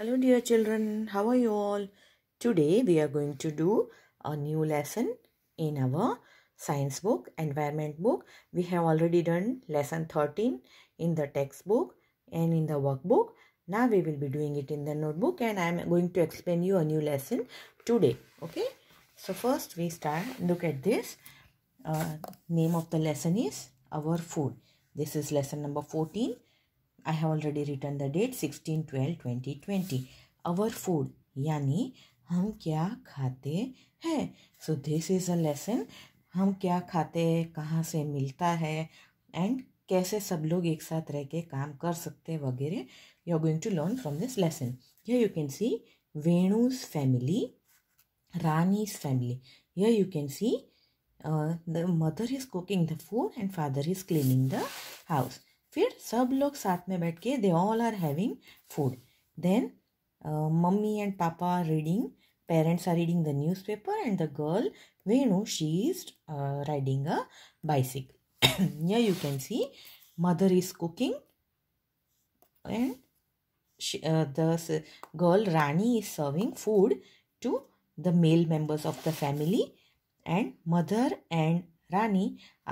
hello dear children how are you all today we are going to do a new lesson in our science book environment book we have already done lesson 13 in the textbook and in the workbook now we will be doing it in the notebook and i am going to explain you a new lesson today okay so first we start look at this uh, name of the lesson is our food this is lesson number 14 I have already written the date 16 12 Our food yani हम क्या खाते हैं so this is a lesson हम क्या खाते हैं कहाँ से मिलता है एंड कैसे सब लोग एक साथ रह के काम कर सकते हैं वगैरह you are going to learn from this lesson या you can see Venu's family Rani's family यह you can see the mother is cooking the food and father is cleaning the house फिर सब लोग साथ में बैठ के they all are having food then mummy and papa reading parents are reading the newspaper and the girl Venu she is riding a bicycle या you can see mother is cooking and uh, the girl Rani is serving food to the male members of the family and mother and Rani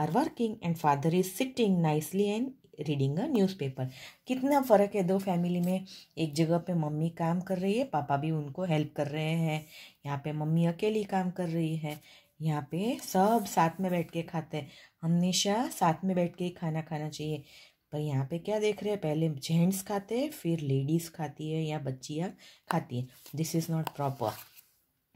are working and father is sitting nicely and reading a newspaper कितना फ़र्क है दो family में एक जगह पे mummy काम कर रही है पापा भी उनको हेल्प कर रहे हैं यहाँ पे मम्मी अकेली काम कर रही है यहाँ पे सब साथ में बैठ के खाते हैं हमेशा साथ में बैठ के ही खाना खाना चाहिए पर यहाँ पे क्या देख रहे हैं पहले जेंट्स खाते हैं फिर लेडीज़ खाती है या बच्चियाँ खाती है दिस इज़ नॉट प्रॉपर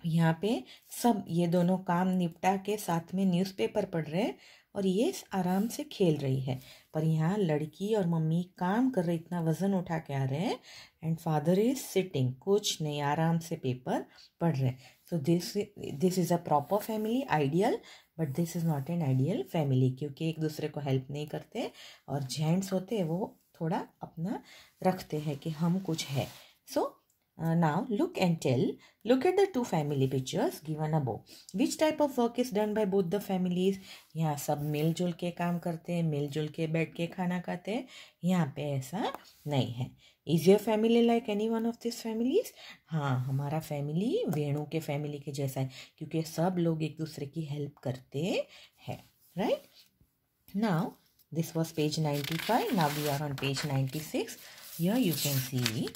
यहाँ पे सब ये दोनों काम निपटा के साथ में न्यूज़पेपर पढ़ रहे हैं और ये आराम से खेल रही है पर यहाँ लड़की और मम्मी काम कर रहे इतना वज़न उठा के आ रहे हैं एंड फादर इज सिटिंग कुछ नहीं आराम से पेपर पढ़ रहे हैं so this this is a proper family ideal but this is not an ideal family क्योंकि एक दूसरे को हेल्प नहीं करते और जेंट्स होते हैं वो थोड़ा अपना रखते हैं कि हम कुछ है सो so, Uh, now look and tell. Look at the two family pictures given above. Which type of work is done by both the families? यहाँ सब मिलजुल के काम करते हैं मिलजुल के बैठ के खाना खाते हैं यहाँ पे ऐसा नहीं है Is your family like any one of these families? हाँ हमारा family वेणु के family के जैसा है क्योंकि सब लोग एक दूसरे की help करते हैं right? Now this was page ninety five now we are on page ninety six here you can see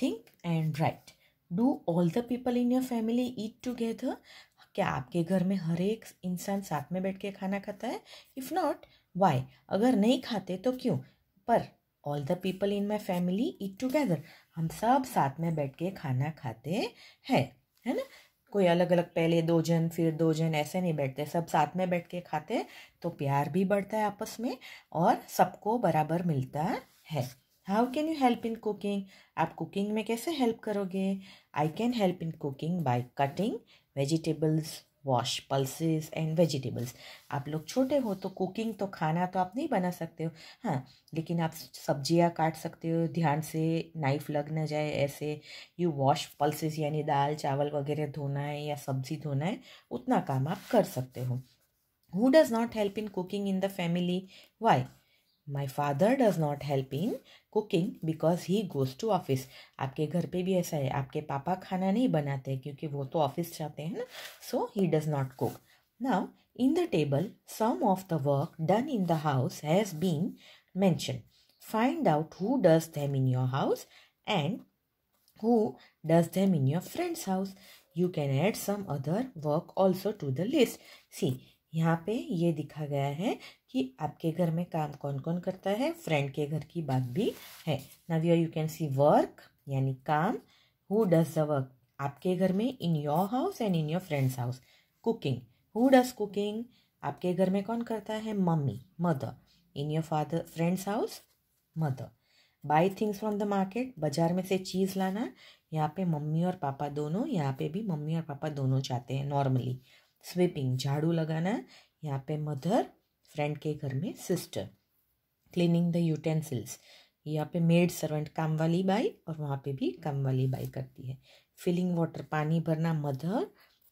think and write do all the people in your family eat together क्या आपके घर में हर एक इंसान साथ में बैठ के खाना खाता है इफ़ नॉट वाई अगर नहीं खाते तो क्यों पर all the people in my family eat together हम सब साथ में बैठ के खाना खाते हैं है ना कोई अलग अलग पहले दो जन फिर दो जन ऐसे नहीं बैठते सब साथ में बैठ के खाते तो प्यार भी बढ़ता है आपस में और सबको बराबर मिलता है how can you help in cooking आप कुकिंग में कैसे हेल्प करोगे I can help in cooking by cutting vegetables wash pulses and vegetables आप लोग छोटे हो तो कुकिंग तो खाना तो आप नहीं बना सकते हो हाँ लेकिन आप सब्जियाँ काट सकते हो ध्यान से नाइफ लग ना जाए ऐसे यू वॉश पल्सेस यानी दाल चावल वगैरह धोना है या सब्जी धोना है उतना काम आप कर सकते हो who does not help in cooking in the family why my father does not help in cooking because he goes to office आपके घर पे भी ऐसा है आपके पापा खाना नहीं बनाते क्योंकि वो तो ऑफिस जाते हैं ना so he does not cook now in the table some of the work done in the house has been mention find out who does them in your house and who does them in your friends house you can add some other work also to the list see यहाँ पे ये दिखा गया है कि आपके घर में काम कौन कौन करता है फ्रेंड के घर की बात भी है Navya you can see work यानी काम हु डज द वर्क आपके घर में in your house and in your friends house cooking who does cooking आपके घर में कौन करता है mummy mother in your father friends house mother buy things from the market बाजार में से चीज़ लाना यहाँ पे मम्मी और पापा दोनों यहाँ पे भी मम्मी और पापा दोनों जाते हैं नॉर्मली स्वीपिंग झाड़ू लगाना यहाँ पे मदर फ्रेंड के घर में सिस्टर क्लीनिंग द यूटेंसिल्स यहाँ पे मेड सर्वेंट काम वाली बाई और वहाँ पे भी काम वाली बाई करती है फिलिंग वाटर पानी भरना mother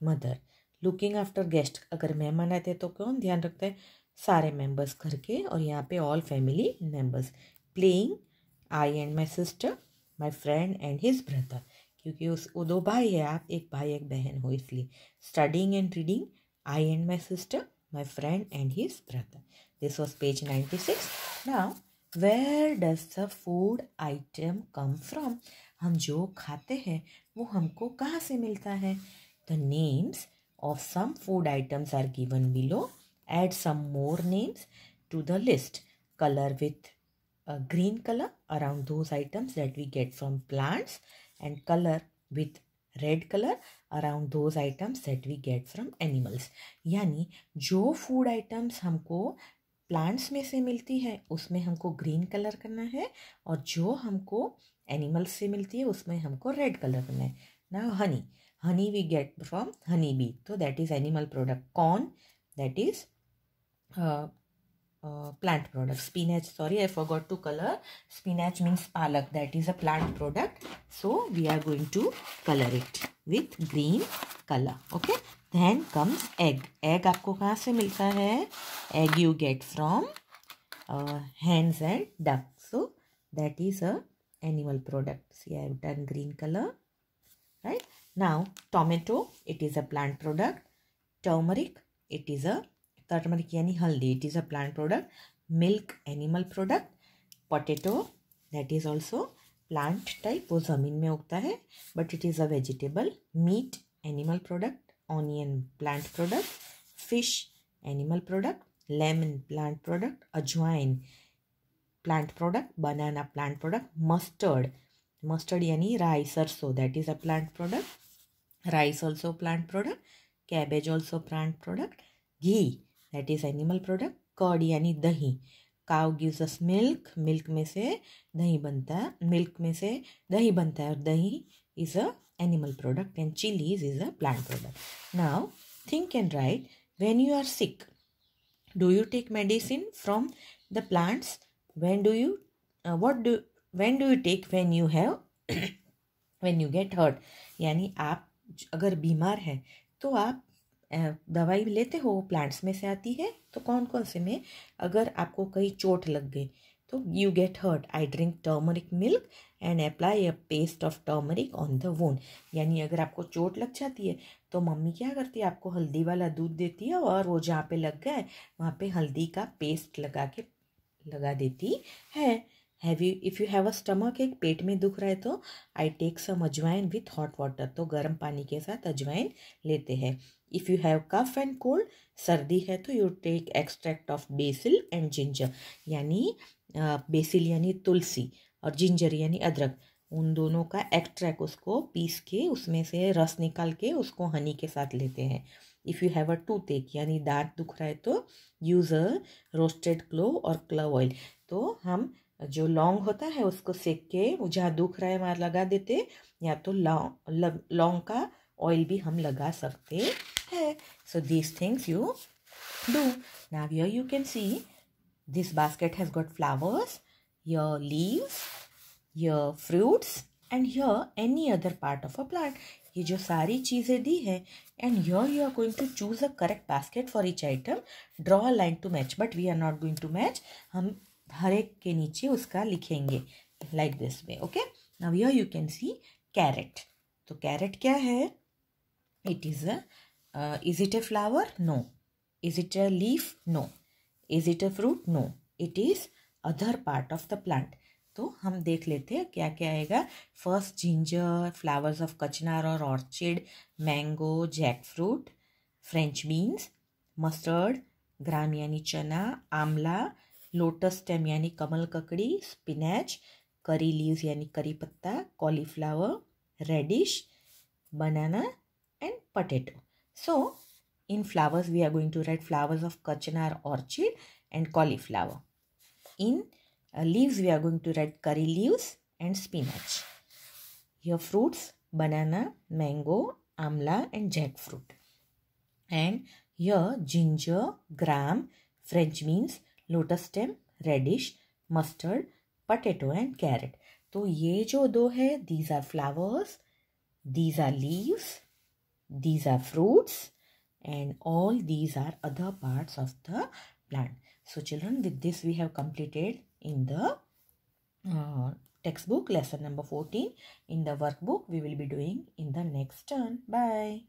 mother looking after guest अगर मेहमान आते हैं तो कौन ध्यान रखता है सारे मेंबर्स घर के और यहाँ पे all family members playing I and my sister my friend and his brother क्योंकि उस वो दो भाई है आप एक भाई एक बहन हो इसलिए studying and reading I and my sister my friend and his brother. This was page 96. Now, where does the food item come from? हम जो खाते हैं वो हमको कहाँ से मिलता है The names of some food items are given below. Add some more names to the list. Color with a green color around those items that we get from plants and color with red colour around those items that we get from animals यानी जो food items हमको plants में से मिलती है उसमें हमको green colour करना है और जो हमको एनिमल्स से मिलती है उसमें हमको रेड कलर करना है ना honey honey we get from honey bee तो that is animal product corn that is Uh, plant product spinach sorry i forgot to color spinach means palak that is a plant product so we are going to color it with green color okay then comes egg egg aapko kahan se milta hai egg you get from uh, hens and ducks. so that is a animal product see i have done green color right now tomato it is a plant product turmeric it is a turmeric yani हल्दी it is a plant product milk animal product potato that is also plant type वो ज़मीन में उगता है but it is a vegetable meat animal product onion plant product fish animal product lemon plant product ajwain plant product banana plant product mustard mustard यानी rice सरसो that is a plant product rice also plant product cabbage also plant product ghee that is animal product curd यानी दही cow gives us milk milk में से दही बनता है milk में से दही बनता है और dahi is a animal product and chilies is a plant product now think and write when you are sick do you take medicine from the plants when do you what do when do you take when you have when you get hurt यानी आप अगर बीमार हैं तो आप दवाई लेते हो प्लांट्स में से आती है तो कौन कौन से में अगर आपको कहीं चोट लग गई तो you get hurt I drink turmeric milk and apply a paste of turmeric on the wound यानी अगर आपको चोट लग जाती है तो मम्मी क्या करती है आपको हल्दी वाला दूध देती है और वो जहाँ पे लग गया है वहाँ पे हल्दी का पेस्ट लगा के लगा देती है have you if you have a stomach एक पेट में दुख रहा है तो आई टेक सम अजवाइन विथ हॉट वाटर तो गर्म पानी के साथ अजवाइन लेते हैं if you have cough and cold सर्दी है तो you take extract of basil and ginger यानी बेसिल यानी तुलसी और जिंजर यानी अदरक उन दोनों का एक्सट्रैक्ट उसको पीस के उसमें से रस निकाल के उसको हनी के साथ लेते हैं if you have a toothache यानी दांत दुख रहा है तो यूज़ अ रोस्टेड क्लो और क्लव ऑयल तो हम जो लौंग होता है उसको सेक के जहाँ दुख रहा है वहाँ लगा देते या तो लॉन्ग लॉन्ग का ऑयल भी हम लगा सकते है so these things you do now here you can see this basket has got flowers here leaves here fruits and here any other part of a plant ये जो सारी चीज़ें दी है and your you are going to choose a correct basket for each item draw a line to match but we are not going to match हम हर एक के नीचे उसका लिखेंगे like this way okay now here you can see carrot तो carrot क्या है it is a Uh, is it a flower? No. Is it a leaf? No. Is it a fruit? No. It is other part of the plant. तो हम देख लेते हैं क्या क्या आएगा first ginger flowers of kachnar और orchid mango jackfruit French beans mustard gram यानी चना आमला लोटस स्टेम यानी कमल ककड़ी स्पिनेच करी लीव्स यानी करी पत्ता cauliflower radish banana and potato So in flowers we are going to write flowers of kachanar orchid and cauliflower. In uh, leaves we are going to write curry leaves and spinach. Here fruits banana, mango, amla and jackfruit. And here ginger, gram, French beans, lotus stem, radish mustard potato and carrot तो ये जो दो है these are flowers these are leaves These are fruits and all these are other parts of the plant. So children with this we have completed in the uh, textbook lesson number 14. In the workbook we will be doing in the next turn. Bye.